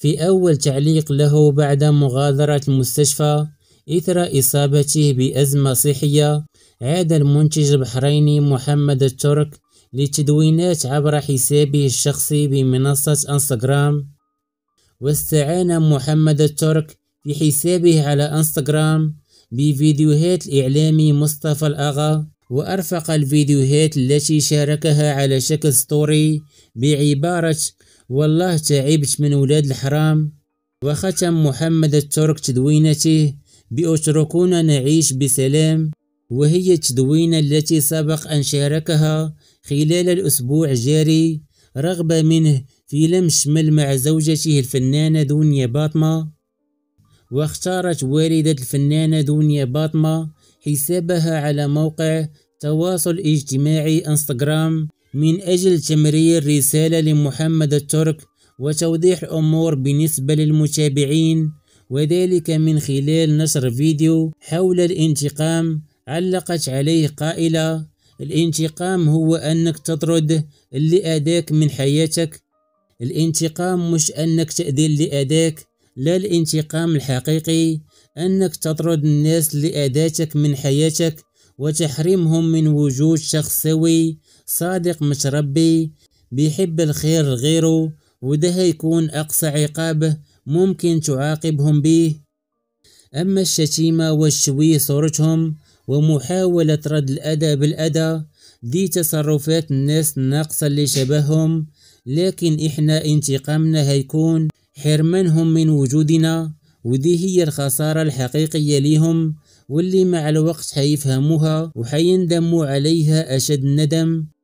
في أول تعليق له بعد مغادرة المستشفى إثر إصابته بأزمة صحية عاد المنتج البحريني محمد الترك لتدوينات عبر حسابه الشخصي بمنصة انستغرام واستعان محمد الترك في حسابه على انستغرام بفيديوهات الإعلامي مصطفى الأغا وأرفق الفيديوهات التي شاركها على شكل ستوري بعبارة والله تعبت من ولاد الحرام وختم محمد الترك تدوينته بأتركونا نعيش بسلام وهي التدوينة التي سبق أن شاركها خلال الأسبوع الجاري رغبة منه في لم شمل مع زوجته الفنانة دنيا باطمة واختارت والدة الفنانة دنيا باطمة حسابها على موقع تواصل اجتماعي انستغرام من أجل تمرير رسالة لمحمد الترك وتوضيح أمور بالنسبة للمتابعين وذلك من خلال نشر فيديو حول الانتقام علقت عليه قائلة الانتقام هو أنك تطرد اللي أداك من حياتك الانتقام مش أنك تأذي اللي أداك لا الانتقام الحقيقي أنك تطرد الناس اللي أداتك من حياتك وتحرمهم من وجود شخص سوي صادق مش ربي بيحب الخير غيره وده هيكون أقصى عقاب ممكن تعاقبهم به أما الشتيمة والشوي صورتهم ومحاولة رد الأذى بالأذى دي تصرفات الناس الناقصة اللي شبههم لكن إحنا انتقامنا هيكون حرمانهم من وجودنا ودي هي الخسارة الحقيقية ليهم واللي مع الوقت حيفهموها وحيندموا عليها أشد ندم